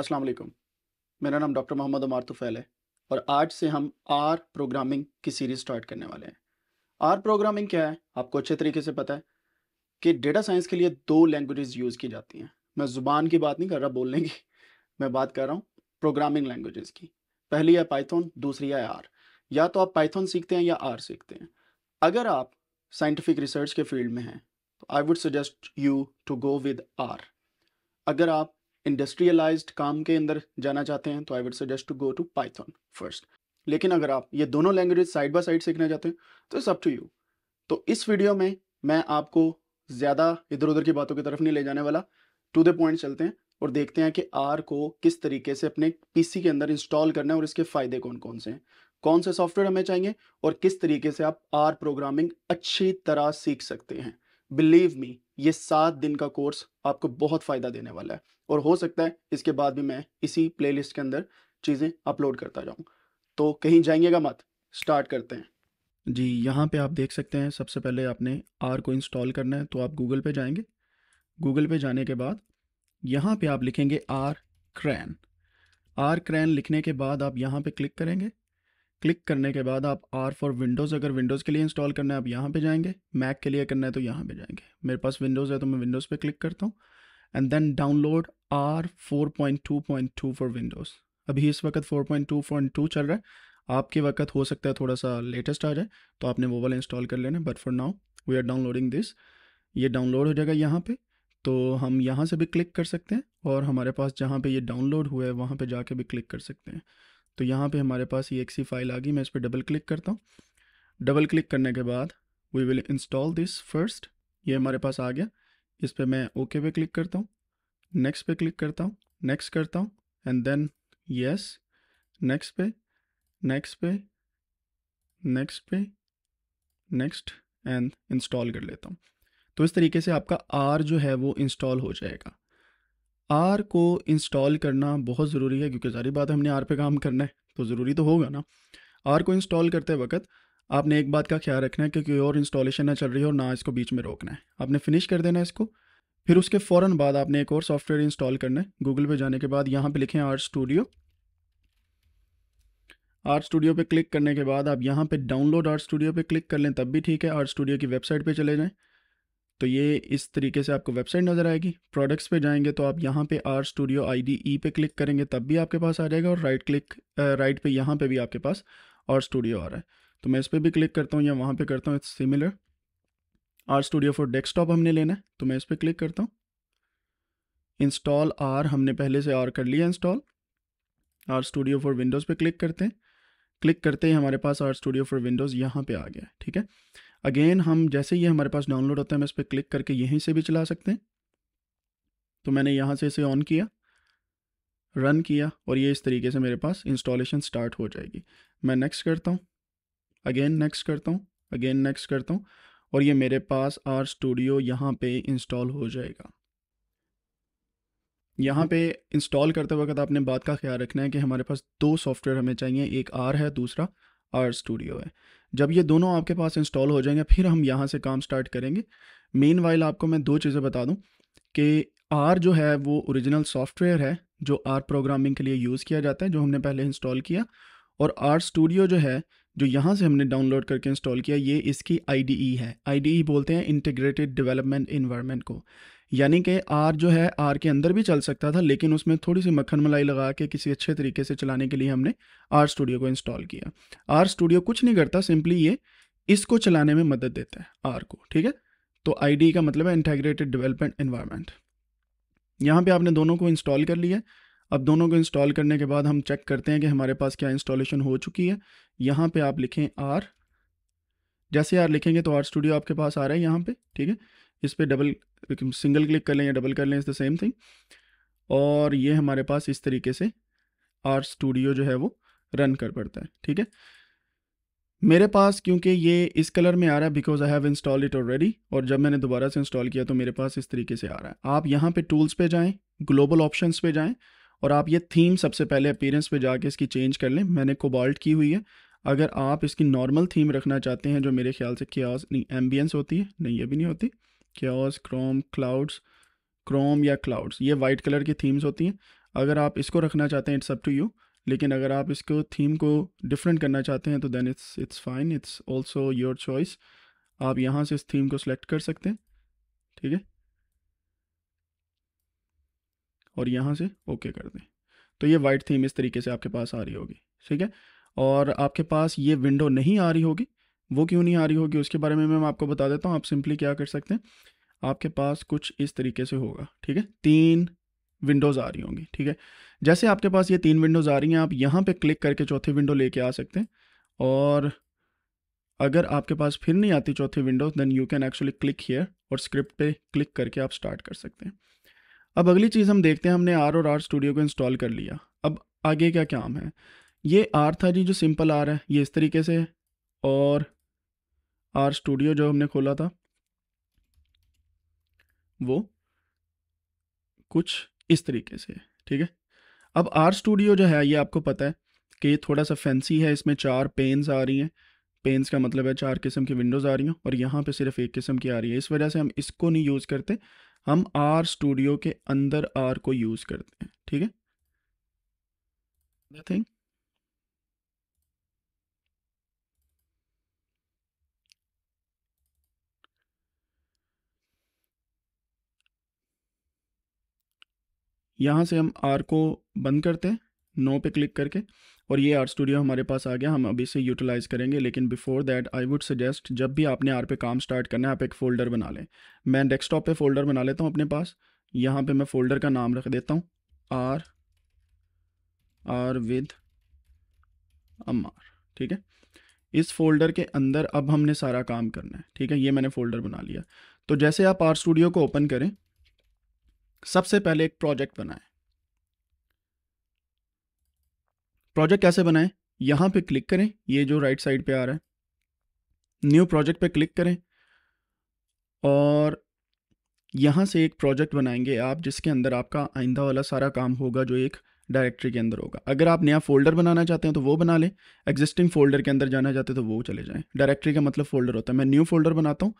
अस्सलाम वालेकुम मेरा नाम डॉक्टर मोहम्मद उमार तुफैल है और आज से हम आर प्रोग्रामिंग की सीरीज़ स्टार्ट करने वाले हैं आर प्रोग्रामिंग क्या है आपको अच्छे तरीके से पता है कि डेटा साइंस के लिए दो लैंग्वेजेस यूज़ की जाती हैं मैं ज़ुबान की बात नहीं कर रहा बोलने की मैं बात कर रहा हूँ प्रोग्रामिंग लैंग्वेजेस की पहली है पाइथन दूसरी है आर या तो आप पाइथन सीखते हैं या आर सीखते हैं अगर आप साइंटिफिक रिसर्च के फील्ड में हैं तो I would suggest you to go with R अगर आप इंडस्ट्रियलाइज्ड काम के अंदर जाना चाहते हैं तो I would suggest to go to Python first लेकिन अगर आप ये दोनों लैंग्वेज साइड बाय साइड सीखना चाहते हैं तो इट्स अप टू यू तो इस वीडियो में मैं आपको ज़्यादा इधर उधर की बातों की तरफ नहीं ले जाने वाला टू द पॉइंट चलते हैं और देखते हैं कि आर को किस तरीके से अपने पीसी के अंदर इंस्टॉल करना है और इसके फ़ायदे कौन कौन से हैं कौन से सॉफ्टवेयर हमें चाहिए और किस तरीके से आप आर प्रोग्रामिंग अच्छी तरह सीख सकते हैं बिलीव मी ये सात दिन का कोर्स आपको बहुत फ़ायदा देने वाला है और हो सकता है इसके बाद भी मैं इसी प्लेलिस्ट के अंदर चीज़ें अपलोड करता जाऊँ तो कहीं जाएंगेगा मत स्टार्ट करते हैं जी यहाँ पे आप देख सकते हैं सबसे पहले आपने आर को इंस्टॉल करना है तो आप गूगल पे जाएंगे गूगल पे जाने के बाद यहाँ पे आप लिखेंगे आर क्रैन आर क्रैन लिखने के बाद आप यहाँ पे क्लिक करेंगे क्लिक करने के बाद आप आर फॉर विंडोज़ अगर विंडोज़ के लिए इंस्टॉल करना है आप यहाँ पे जाएंगे मैक के लिए करना है तो यहाँ पे जाएंगे मेरे पास विंडोज़ है तो मैं विंडोज़ पे क्लिक करता हूँ and then download R 4.2.2 for Windows अभी इस वक्त 4.2.2 चल रहा है आपके वक्त हो सकता है थोड़ा सा लेटेस्ट आ जाए तो आपने वो वाला इंस्टॉल कर लेना but for now we are downloading this ये डाउनलोड हो जाएगा यहाँ पर तो हम यहाँ से भी क्लिक कर सकते हैं और हमारे पास जहाँ पर ये डाउनलोड हुआ है वहाँ पर जाके भी क्लिक कर सकते हैं तो यहाँ पे हमारे पास ये एक्सी फाइल आ गई मैं इस पर डबल क्लिक करता हूँ डबल क्लिक करने के बाद we will install this first ये हमारे पास आ गया इस पर मैं ओके okay पे क्लिक करता हूँ नेक्स्ट पे क्लिक करता हूँ नेक्स्ट करता हूँ एंड देन यस नेक्स्ट पे नेक्स्ट पे नेक्स्ट पे नेक्स्ट एंड इंस्टॉल कर लेता हूँ तो इस तरीके से आपका आर जो है वो इंस्टॉल हो जाएगा आर को इंस्टॉल करना बहुत ज़रूरी है क्योंकि सारी बात हमने आर पे काम करना है तो ज़रूरी तो होगा ना आर को इंस्टॉल करते वक्त आपने एक बात का ख्याल रखना है कि कोई और इंस्टॉलेशन ना चल रही हो ना इसको बीच में रोकना है आपने फिनिश कर देना है इसको फिर उसके फ़ौर बाद आपने एक और सॉफ्टवेयर इंस्टॉल करना है गूगल पर जाने के बाद यहाँ पर लिखें आर स्टूडियो आर्ट स्टूडियो पे क्लिक करने के बाद आप यहाँ पे डाउनलोड आर्ट स्टूडियो पे क्लिक कर लें तब भी ठीक है आर्ट स्टूडियो की वेबसाइट पे चले जाएं तो ये इस तरीके से आपको वेबसाइट नज़र आएगी प्रोडक्ट्स पे जाएंगे तो आप यहाँ पे R studio I D E पे क्लिक करेंगे तब भी आपके पास आ जाएगा और राइट क्लिक राइट पे यहाँ पे भी आपके पास आर स्टूडियो आ रहा है तो मैं इस पर भी क्लिक करता हूँ या वहाँ पर करता हूँ it's similar R studio for desktop हमने लेना है तो मैं इस पर क्लिक करता हूँ इंस्टॉल आर हमने पहले से आर कर लिया install R studio for Windows पर क्लिक करते हैं क्लिक करते ही हमारे पास आर स्टूडियो फॉर विंडोज़ यहाँ पर आ गया ठीक है अगेन हम जैसे ही हमारे पास डाउनलोड होता है हम इस पर क्लिक करके यहीं से भी चला सकते हैं तो मैंने यहाँ से इसे ऑन किया रन किया और ये इस तरीके से मेरे पास इंस्टॉलेशन स्टार्ट हो जाएगी मैं नेक्स्ट करता हूँ अगेन नेक्स्ट करता हूँ अगेन नेक्स्ट करता हूँ और ये मेरे पास आर स्टूडियो यहाँ पे इंस्टॉल हो जाएगा यहाँ पे इंस्टॉल करते वक्त आपने बात का ख्याल रखना है कि हमारे पास दो सॉफ्टवेयर हमें चाहिए एक आर है दूसरा आर स्टूडियो है जब ये दोनों आपके पास इंस्टॉल हो जाएंगे फिर हम यहाँ से काम स्टार्ट करेंगे मेन वाइल आपको मैं दो चीज़ें बता दूँ कि आर जो है वो ओरिजिनल सॉफ्टवेयर है जो आर प्रोग्रामिंग के लिए यूज़ किया जाता है जो हमने पहले इंस्टॉल किया और आर स्टूडियो जो है जो यहाँ से हमने डाउनलोड करके इंस्टॉल किया ये इसकी आई e है आई e बोलते हैं इंटीग्रेटेड डेवलपमेंट इन्वायरमेंट को यानी कि आर जो है आर के अंदर भी चल सकता था लेकिन उसमें थोड़ी सी मक्खन मलाई लगा के किसी अच्छे तरीके से चलाने के लिए हमने आर स्टूडियो को इंस्टॉल किया आर स्टूडियो कुछ नहीं करता सिंपली ये इसको चलाने में मदद देता है आर को ठीक है तो आई e का मतलब है इंटेग्रेटेड डिवेलपमेंट इन्वायरमेंट यहाँ पर आपने दोनों को इंस्टॉल कर लिया अब दोनों को इंस्टॉल करने के बाद हम चेक करते हैं कि हमारे पास क्या इंस्टॉलेशन हो चुकी है यहाँ पे आप लिखें आर जैसे आर लिखेंगे तो आर स्टूडियो आपके पास आ रहा है यहाँ पे ठीक है इस पर डबल सिंगल क्लिक कर लें या डबल कर लें इज़ द सेम थिंग और ये हमारे पास इस तरीके से आर स्टूडियो जो है वो रन कर पड़ता है ठीक है मेरे पास क्योंकि ये इस कलर में आ रहा है because I have install it already और जब मैंने दोबारा से इंस्टॉल किया तो मेरे पास इस तरीके से आ रहा है आप यहाँ पे टूल्स पे जाएं ग्लोबल ऑप्शंस पे जाएं और आप ये थीम सबसे पहले अपीरेंस पे जाके इसकी चेंज कर लें मैंने कोबाल्ट की हुई है अगर आप इसकी नॉर्मल थीम रखना चाहते हैं जो मेरे ख्याल से क्याज नहीं एम्बियंस होती है नहीं ये भी नहीं होती क्याज़ क्रोम क्लाउड्स क्रोम या क्लाउड्स ये वाइट कलर की थीम्स होती हैं अगर आप इसको रखना चाहते हैं इट्स अप टू यू लेकिन अगर आप इसको थीम को डिफरेंट करना चाहते हैं तो then it's it's fine it's also your choice आप यहाँ से इस थीम को सिलेक्ट कर सकते हैं ठीक है और यहाँ से ओके कर दें तो ये वाइट थीम इस तरीके से आपके पास आ रही होगी ठीक है और आपके पास ये विंडो नहीं आ रही होगी वो क्यों नहीं आ रही होगी उसके बारे में मैं आपको बता देता हूँ आप सिंपली क्या कर सकते हैं आपके पास कुछ इस तरीके से होगा ठीक है तीन विंडोज़ आ रही होंगी ठीक है जैसे आपके पास ये तीन विंडोज़ आ रही हैं आप यहाँ पे क्लिक करके चौथी विंडो लेके आ सकते हैं और अगर आपके पास फिर नहीं आती चौथी window then you can actually click here और स्क्रिप्ट पे क्लिक करके आप स्टार्ट कर सकते हैं अब अगली चीज़ हम देखते हैं हमने आर और आर स्टूडियो को इंस्टॉल कर लिया अब आगे क्या काम है ये आर था जी जो सिंपल आर है ये इस तरीके से है और आर स्टूडियो जो हमने खोला था वो कुछ इस तरीके से है ठीक है अब आर स्टूडियो जो है ये आपको पता है कि ये थोड़ा सा फैंसी है इसमें चार पेन्स आ रही हैं पेन्स का मतलब है चार किस्म की विंडोज़ आ रही हैं और यहाँ पे सिर्फ एक किस्म की आ रही है इस वजह से हम इसको नहीं यूज़ करते हम आर स्टूडियो के अंदर आर को यूज करते हैं ठीक है थिंग यहां से हम आर को बंद करते हैं नो पे क्लिक करके और ये आर स्टूडियो हमारे पास आ गया हम अभी से यूटिलाइज़ करेंगे लेकिन before that I would suggest जब भी आपने आर पे काम स्टार्ट करना है आप एक फ़ोल्डर बना लें मैं डेस्कटॉप पे फ़ोल्डर बना लेता हूँ अपने पास यहाँ पे मैं फ़ोल्डर का नाम रख देता हूँ आर आर विद अमार ठीक है इस फोल्डर के अंदर अब हमने सारा काम करना है ठीक है ये मैंने फ़ोल्डर बना लिया तो जैसे आप आर स्टूडियो को ओपन करें सबसे पहले एक प्रोजेक्ट बनाएं प्रोजेक्ट कैसे बनाएं यहाँ पे क्लिक करें ये जो राइट साइड पे आ रहा है न्यू प्रोजेक्ट पे क्लिक करें और यहाँ से एक प्रोजेक्ट बनाएंगे आप जिसके अंदर आपका आइंदा वाला सारा काम होगा जो एक डायरेक्टरी के अंदर होगा अगर आप नया फोल्डर बनाना चाहते हैं तो वो बना लें एग्जिस्टिंग फोल्डर के अंदर जाना चाहते हैं तो वो चले जाएँ डायरेक्टरी का मतलब फोल्डर होता है मैं न्यू फोल्डर बनाता हूँ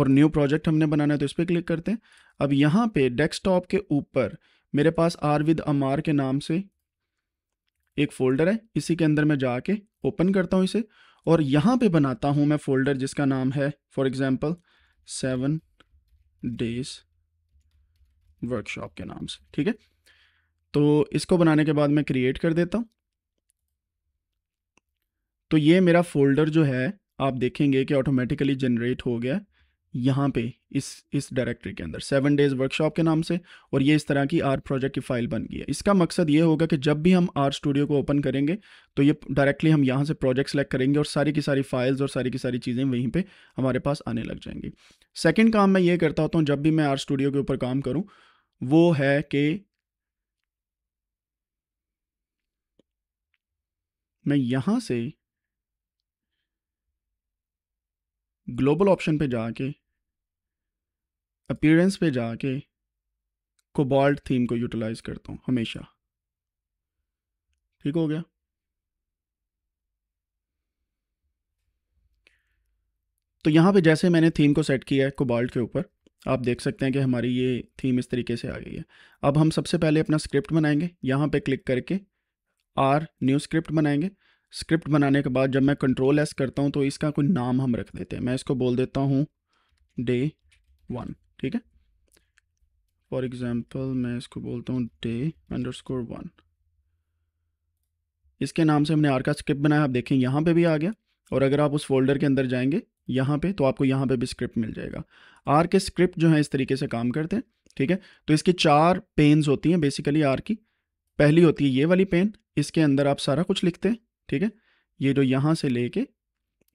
और न्यू प्रोजेक्ट हमने बनाना है तो इस पर क्लिक करते हैं अब यहाँ पे डेस्कटॉप के ऊपर मेरे पास आर विद अमार के नाम से एक फ़ोल्डर है इसी के अंदर मैं जाके ओपन करता हूँ इसे और यहाँ पे बनाता हूँ मैं फ़ोल्डर जिसका नाम है for example seven days workshop के नाम से ठीक है तो इसको बनाने के बाद मैं क्रिएट कर देता हूँ तो ये मेरा फ़ोल्डर जो है आप देखेंगे कि ऑटोमेटिकली जनरेट हो गया यहाँ पे इस इस डायरेक्टरी के अंदर सेवन डेज़ वर्कशॉप के नाम से और ये इस तरह की आर प्रोजेक्ट की फ़ाइल बन गई है इसका मकसद ये होगा कि जब भी हम आर स्टूडियो को ओपन करेंगे तो ये डायरेक्टली हम यहाँ से प्रोजेक्ट सेलेक्ट करेंगे और सारी की सारी फाइल्स और सारी की सारी चीज़ें वहीं पर हमारे पास आने लग जाएंगी सेकेंड काम मैं ये करता होता हूँ जब भी मैं आर स्टूडियो के ऊपर काम करूँ वो है कि मैं यहाँ से ग्लोबल ऑप्शन पे जाके अपीरेंस पे जाके कोबाल्ट थीम को यूटिलाइज करता हूँ हमेशा ठीक हो गया तो यहाँ पे जैसे मैंने थीम को सेट किया है कोबाल्ट के ऊपर आप देख सकते हैं कि हमारी ये थीम इस तरीके से आ गई है अब हम सबसे पहले अपना स्क्रिप्ट बनाएंगे यहाँ पे क्लिक करके आर न्यू स्क्रिप्ट बनाएंगे स्क्रिप्ट बनाने के बाद जब मैं कंट्रोल एस करता हूँ तो इसका कोई नाम हम रख देते हैं मैं इसको बोल देता हूँ डे वन ठीक है फॉर एग्जाम्पल मैं इसको बोलता हूँ डे अंडर स्कोर वन इसके नाम से हमने आर का स्क्रिप्ट बनाया आप देखें यहाँ पे भी आ गया और अगर आप उस फोल्डर के अंदर जाएंगे यहाँ पे तो आपको यहाँ पे भी स्क्रिप्ट मिल जाएगा आर के स्क्रिप्ट जो है इस तरीके से काम करते हैं ठीक है तो इसकी चार पेन्स होती हैं बेसिकली आर की पहली होती है ये वाली पेन इसके अंदर आप सारा कुछ लिखते हैं ठीक है ये जो यहाँ से लेके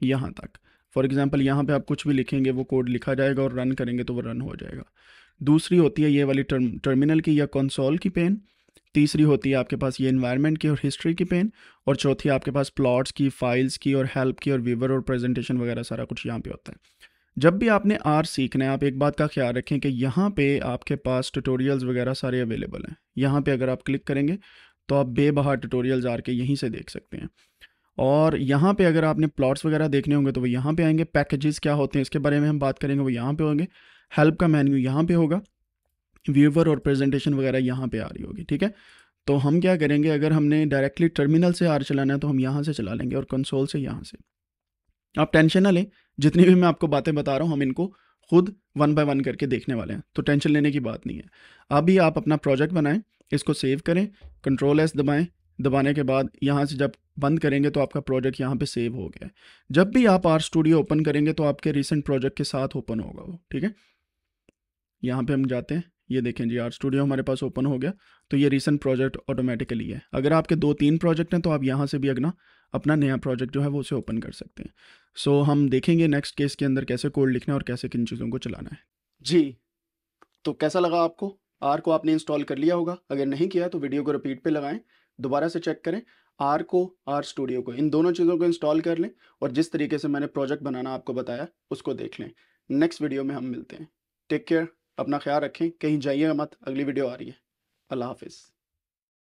यहाँ तक फॉर एग्ज़ाम्पल यहाँ पे आप कुछ भी लिखेंगे वो कोड लिखा जाएगा और रन करेंगे तो वो रन हो जाएगा दूसरी होती है ये वाली टर्म टर्मिनल की या कंसोल की पेन तीसरी होती है आपके पास ये इन्वायरमेंट की और हिस्ट्री की पेन और चौथी आपके पास प्लॉट्स की फाइल्स की और हेल्प की और वीवर और प्रेजेंटेशन वगैरह सारा कुछ यहाँ पे होता है जब भी आपने आर सीखना है आप एक बात का ख्याल रखें कि यहाँ पे आपके पास ट्यूटोरियल्स वगैरह सारे अवेलेबल हैं यहाँ पे अगर आप क्लिक करेंगे तो आप बेबहार ट्यूटोरियल्स आर के यहीं से देख सकते हैं और यहाँ पे अगर आपने प्लॉट्स वगैरह देखने होंगे तो वो यहाँ पे आएंगे पैकेजेस क्या होते हैं इसके बारे में हम बात करेंगे वो यहाँ पे होंगे हेल्प का मेन्यू यहाँ पे होगा व्यूवर और प्रेजेंटेशन वगैरह यहाँ पे आ रही होगी ठीक है तो हम क्या करेंगे अगर हमने डायरेक्टली टर्मिनल से आर चलाना है तो हम यहाँ से चला लेंगे और कंसोल से यहाँ से आप टेंशन ना लें जितनी भी मैं आपको बातें बता रहा हूँ हम इनको खुद वन बाय वन करके देखने वाले हैं तो टेंशन लेने की बात नहीं है अभी आप अपना प्रोजेक्ट बनाएं इसको सेव करें कंट्रोल एस दबाएं दबाने के बाद यहाँ से जब बंद करेंगे तो आपका प्रोजेक्ट यहाँ पे सेव हो गया जब भी आप आर स्टूडियो ओपन करेंगे तो आपके रिसेंट प्रोजेक्ट के साथ ओपन होगा वो ठीक है यहाँ पे हम जाते हैं ये देखें जी आर स्टूडियो हमारे पास ओपन हो गया तो ये रिसेंट प्रोजेक्ट ऑटोमेटिकली है अगर आपके दो तीन प्रोजेक्ट हैं तो आप यहाँ से भी अगना अपना नया प्रोजेक्ट जो है वो उसे ओपन कर सकते हैं सो so, हम देखेंगे नेक्स्ट केस के अंदर कैसे कोड लिखना है और कैसे किन चीज़ों को चलाना है जी तो कैसा लगा आपको आर को आपने इंस्टॉल कर लिया होगा अगर नहीं किया तो वीडियो को रिपीट पर लगाएं दोबारा से चेक करें आर को आर स्टूडियो को इन दोनों चीज़ों को इंस्टॉल कर लें और जिस तरीके से मैंने प्रोजेक्ट बनाना आपको बताया उसको देख लें नेक्स्ट वीडियो में हम मिलते हैं टेक केयर अपना ख्याल रखें कहीं जाइए मत अगली वीडियो आ रही है अल्लाह हाफिज़